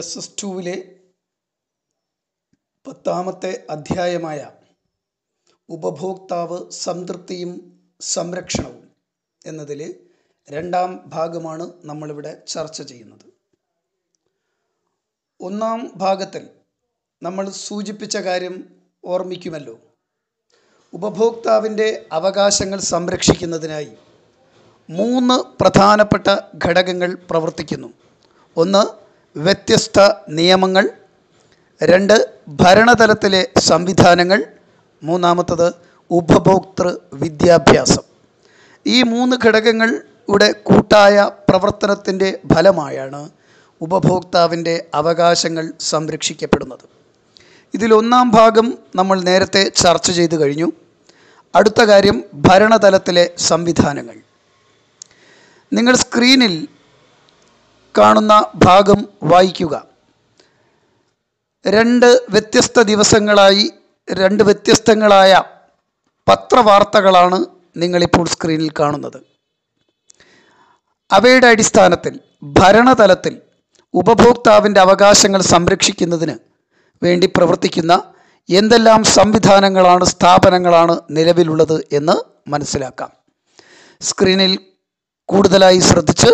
S S ടുവിലെ പത്താമത്തെ അധ്യായമായ ഉപഭോക്താവ് സംതൃപ്തിയും സംരക്ഷണവും എന്നതിലെ രണ്ടാം ഭാഗമാണ് നമ്മളിവിടെ ചർച്ച ചെയ്യുന്നത് ഒന്നാം ഭാഗത്തിൽ നമ്മൾ സൂചിപ്പിച്ച കാര്യം ഓർമ്മിക്കുമല്ലോ ഉപഭോക്താവിൻ്റെ അവകാശങ്ങൾ സംരക്ഷിക്കുന്നതിനായി മൂന്ന് പ്രധാനപ്പെട്ട ഘടകങ്ങൾ പ്രവർത്തിക്കുന്നു ഒന്ന് വ്യത്യസ്ത നിയമങ്ങൾ രണ്ട് ഭരണതലത്തിലെ സംവിധാനങ്ങൾ മൂന്നാമത്തത് ഉപഭോക്തൃ വിദ്യാഭ്യാസം ഈ മൂന്ന് ഘടകങ്ങളുടെ കൂട്ടായ പ്രവർത്തനത്തിൻ്റെ ഫലമായാണ് ഉപഭോക്താവിൻ്റെ അവകാശങ്ങൾ സംരക്ഷിക്കപ്പെടുന്നത് ഇതിലൊന്നാം ഭാഗം നമ്മൾ നേരത്തെ ചർച്ച ചെയ്തു കഴിഞ്ഞു അടുത്ത കാര്യം ഭരണതലത്തിലെ സംവിധാനങ്ങൾ നിങ്ങൾ സ്ക്രീനിൽ കാണുന്ന ഭാഗം വായിക്കുക രണ്ട് വ്യത്യസ്ത ദിവസങ്ങളായി രണ്ട് വ്യത്യസ്തങ്ങളായ പത്രവാർത്തകളാണ് നിങ്ങളിപ്പോൾ സ്ക്രീനിൽ കാണുന്നത് അവയുടെ അടിസ്ഥാനത്തിൽ ഭരണതലത്തിൽ ഉപഭോക്താവിൻ്റെ അവകാശങ്ങൾ സംരക്ഷിക്കുന്നതിന് വേണ്ടി പ്രവർത്തിക്കുന്ന എന്തെല്ലാം സംവിധാനങ്ങളാണ് സ്ഥാപനങ്ങളാണ് നിലവിലുള്ളത് എന്ന് മനസ്സിലാക്കാം സ്ക്രീനിൽ കൂടുതലായി ശ്രദ്ധിച്ച്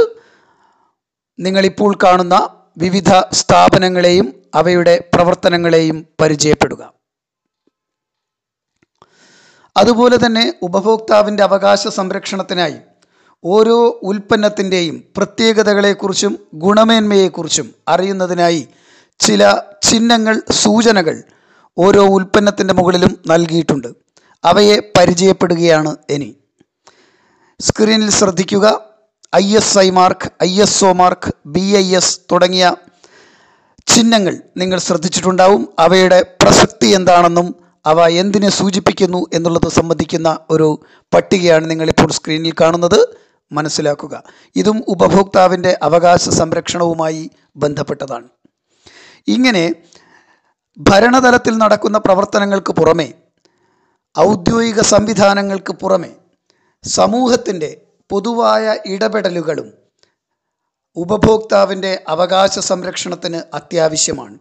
നിങ്ങളിപ്പോൾ കാണുന്ന വിവിധ സ്ഥാപനങ്ങളെയും അവയുടെ പ്രവർത്തനങ്ങളെയും പരിചയപ്പെടുക അതുപോലെ തന്നെ ഉപഭോക്താവിൻ്റെ അവകാശ സംരക്ഷണത്തിനായി ഓരോ ഉൽപ്പന്നത്തിൻ്റെയും പ്രത്യേകതകളെക്കുറിച്ചും ഗുണമേന്മയെക്കുറിച്ചും അറിയുന്നതിനായി ചില ചിഹ്നങ്ങൾ സൂചനകൾ ഓരോ ഉൽപ്പന്നത്തിൻ്റെ മുകളിലും നൽകിയിട്ടുണ്ട് അവയെ പരിചയപ്പെടുകയാണ് ഇനി സ്ക്രീനിൽ ശ്രദ്ധിക്കുക I S I mark I S O mark B I S തുടങ്ങിയ ചിഹ്നങ്ങൾ നിങ്ങൾ ശ്രദ്ധിച്ചിട്ടുണ്ടാവും അവയുടെ പ്രസക്തി എന്താണെന്നും അവ എന്തിനെ സൂചിപ്പിക്കുന്നു എന്നുള്ളത് സംബന്ധിക്കുന്ന ഒരു പട്ടികയാണ് നിങ്ങളിപ്പോൾ സ്ക്രീനിൽ കാണുന്നത് മനസ്സിലാക്കുക ഇതും ഉപഭോക്താവിൻ്റെ അവകാശ സംരക്ഷണവുമായി ബന്ധപ്പെട്ടതാണ് ഇങ്ങനെ ഭരണതലത്തിൽ നടക്കുന്ന പ്രവർത്തനങ്ങൾക്ക് പുറമെ ഔദ്യോഗിക സംവിധാനങ്ങൾക്ക് പുറമെ സമൂഹത്തിൻ്റെ പൊതുവായ ഇടപെടലുകളും ഉപഭോക്താവിൻ്റെ അവകാശ സംരക്ഷണത്തിന് അത്യാവശ്യമാണ്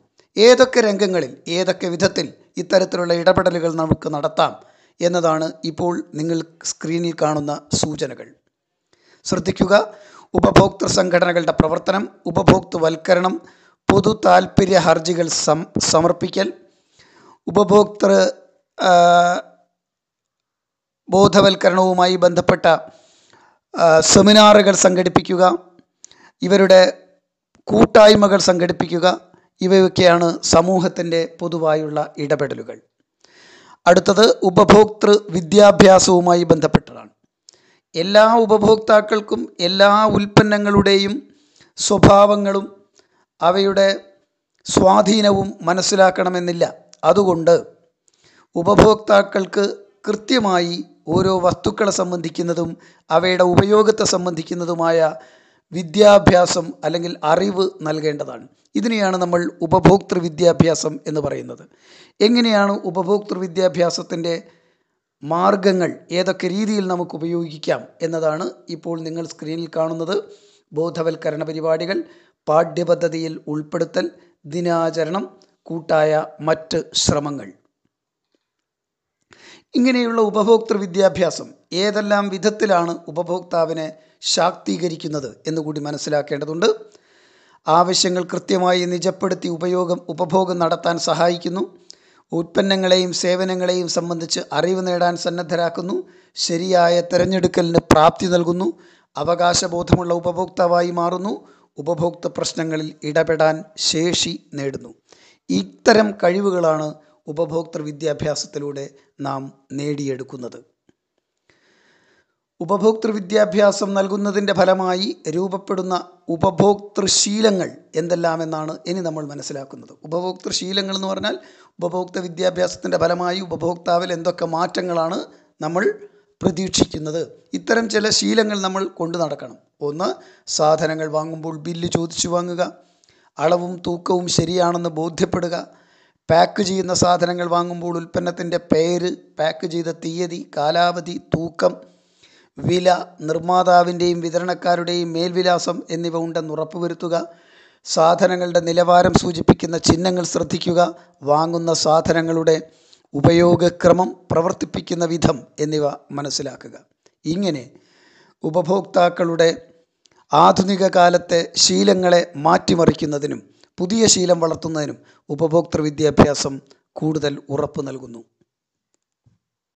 ഏതൊക്കെ രംഗങ്ങളിൽ ഏതൊക്കെ വിധത്തിൽ ഇത്തരത്തിലുള്ള ഇടപെടലുകൾ നമുക്ക് നടത്താം എന്നതാണ് ഇപ്പോൾ നിങ്ങൾ സ്ക്രീനിൽ കാണുന്ന സൂചനകൾ ശ്രദ്ധിക്കുക ഉപഭോക്തൃ സംഘടനകളുടെ പ്രവർത്തനം ഉപഭോക്തൃവൽക്കരണം പൊതു താൽപ്പര്യ ഹർജികൾ സമർപ്പിക്കൽ ഉപഭോക്തൃ ബോധവൽക്കരണവുമായി ബന്ധപ്പെട്ട സെമിനാറുകൾ സംഘടിപ്പിക്കുക ഇവരുടെ കൂട്ടായ്മകൾ സംഘടിപ്പിക്കുക ഇവയൊക്കെയാണ് സമൂഹത്തിൻ്റെ പൊതുവായുള്ള ഇടപെടലുകൾ അടുത്തത് ഉപഭോക്തൃ വിദ്യാഭ്യാസവുമായി ബന്ധപ്പെട്ടതാണ് എല്ലാ ഉപഭോക്താക്കൾക്കും എല്ലാ ഉൽപ്പന്നങ്ങളുടെയും സ്വഭാവങ്ങളും അവയുടെ സ്വാധീനവും മനസ്സിലാക്കണമെന്നില്ല അതുകൊണ്ട് ഉപഭോക്താക്കൾക്ക് കൃത്യമായി ഓരോ വസ്തുക്കളെ സംബന്ധിക്കുന്നതും അവയുടെ ഉപയോഗത്തെ സംബന്ധിക്കുന്നതുമായ വിദ്യാഭ്യാസം അല്ലെങ്കിൽ അറിവ് നൽകേണ്ടതാണ് ഇതിനെയാണ് നമ്മൾ ഉപഭോക്തൃ വിദ്യാഭ്യാസം എന്ന് പറയുന്നത് എങ്ങനെയാണ് ഉപഭോക്തൃ വിദ്യാഭ്യാസത്തിൻ്റെ മാർഗങ്ങൾ ഏതൊക്കെ രീതിയിൽ നമുക്ക് ഉപയോഗിക്കാം എന്നതാണ് ഇപ്പോൾ നിങ്ങൾ സ്ക്രീനിൽ കാണുന്നത് ബോധവൽക്കരണ പരിപാടികൾ പാഠ്യപദ്ധതിയിൽ ഉൾപ്പെടുത്തൽ ദിനാചരണം കൂട്ടായ മറ്റ് ശ്രമങ്ങൾ ഇങ്ങനെയുള്ള ഉപഭോക്തൃ വിദ്യാഭ്യാസം ഏതെല്ലാം വിധത്തിലാണ് ഉപഭോക്താവിനെ ശാക്തീകരിക്കുന്നത് എന്നുകൂടി മനസ്സിലാക്കേണ്ടതുണ്ട് ആവശ്യങ്ങൾ കൃത്യമായി നിജപ്പെടുത്തി ഉപയോഗം ഉപഭോഗം നടത്താൻ സഹായിക്കുന്നു ഉൽപ്പന്നങ്ങളെയും സേവനങ്ങളെയും സംബന്ധിച്ച് അറിവ് നേടാൻ സന്നദ്ധരാക്കുന്നു ശരിയായ തിരഞ്ഞെടുക്കലിന് പ്രാപ്തി നൽകുന്നു അവകാശബോധമുള്ള ഉപഭോക്താവായി മാറുന്നു ഉപഭോക്തൃ പ്രശ്നങ്ങളിൽ ഇടപെടാൻ ശേഷി നേടുന്നു ഇത്തരം കഴിവുകളാണ് ഉപഭോക്തൃ വിദ്യാഭ്യാസത്തിലൂടെ നാം നേടിയെടുക്കുന്നത് ഉപഭോക്തൃ വിദ്യാഭ്യാസം നൽകുന്നതിൻ്റെ ഫലമായി രൂപപ്പെടുന്ന ഉപഭോക്തൃശീലങ്ങൾ എന്തെല്ലാമെന്നാണ് ഇനി നമ്മൾ മനസ്സിലാക്കുന്നത് ഉപഭോക്തൃശീലങ്ങൾ എന്ന് പറഞ്ഞാൽ ഉപഭോക്തൃ വിദ്യാഭ്യാസത്തിൻ്റെ ഫലമായി ഉപഭോക്താവിൽ എന്തൊക്കെ മാറ്റങ്ങളാണ് നമ്മൾ പ്രതീക്ഷിക്കുന്നത് ഇത്തരം ചില ശീലങ്ങൾ നമ്മൾ കൊണ്ടു നടക്കണം ഒന്ന് സാധനങ്ങൾ വാങ്ങുമ്പോൾ ബില്ല് ചോദിച്ചു വാങ്ങുക അളവും തൂക്കവും ശരിയാണെന്ന് ബോധ്യപ്പെടുക പാക്ക് ചെയ്യുന്ന സാധനങ്ങൾ വാങ്ങുമ്പോൾ ഉൽപ്പന്നത്തിൻ്റെ പേര് പാക്ക് ചെയ്ത തീയതി കാലാവധി തൂക്കം വില നിർമ്മാതാവിൻ്റെയും വിതരണക്കാരുടെയും മേൽവിലാസം എന്നിവ ഉണ്ടെന്ന് ഉറപ്പുവരുത്തുക സാധനങ്ങളുടെ നിലവാരം സൂചിപ്പിക്കുന്ന ചിഹ്നങ്ങൾ ശ്രദ്ധിക്കുക വാങ്ങുന്ന സാധനങ്ങളുടെ ഉപയോഗക്രമം പ്രവർത്തിപ്പിക്കുന്ന വിധം എന്നിവ മനസ്സിലാക്കുക ഇങ്ങനെ ഉപഭോക്താക്കളുടെ ആധുനിക കാലത്തെ ശീലങ്ങളെ മാറ്റിമറിക്കുന്നതിനും പുതിയ ശീലം വളർത്തുന്നതിനും ഉപഭോക്തൃ വിദ്യാഭ്യാസം കൂടുതൽ ഉറപ്പ് നൽകുന്നു